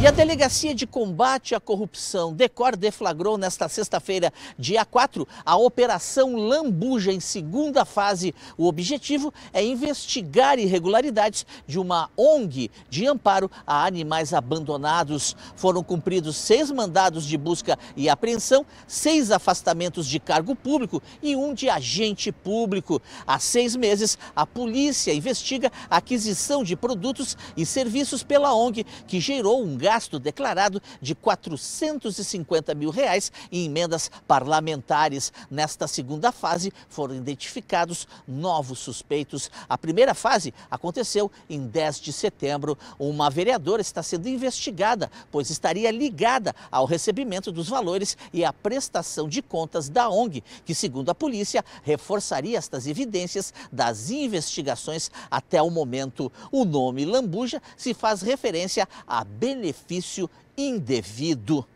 E a Delegacia de Combate à Corrupção, DECOR, deflagrou nesta sexta-feira, dia 4, a Operação Lambuja, em segunda fase. O objetivo é investigar irregularidades de uma ONG de amparo a animais abandonados. Foram cumpridos seis mandados de busca e apreensão, seis afastamentos de cargo público e um de agente público. Há seis meses, a polícia investiga a aquisição de produtos e serviços pela ONG, que gerou um gasto gasto declarado de 450 mil reais em emendas parlamentares. Nesta segunda fase foram identificados novos suspeitos. A primeira fase aconteceu em 10 de setembro. Uma vereadora está sendo investigada, pois estaria ligada ao recebimento dos valores e à prestação de contas da ONG, que, segundo a polícia, reforçaria estas evidências das investigações até o momento. O nome Lambuja se faz referência a benefícios benefício indevido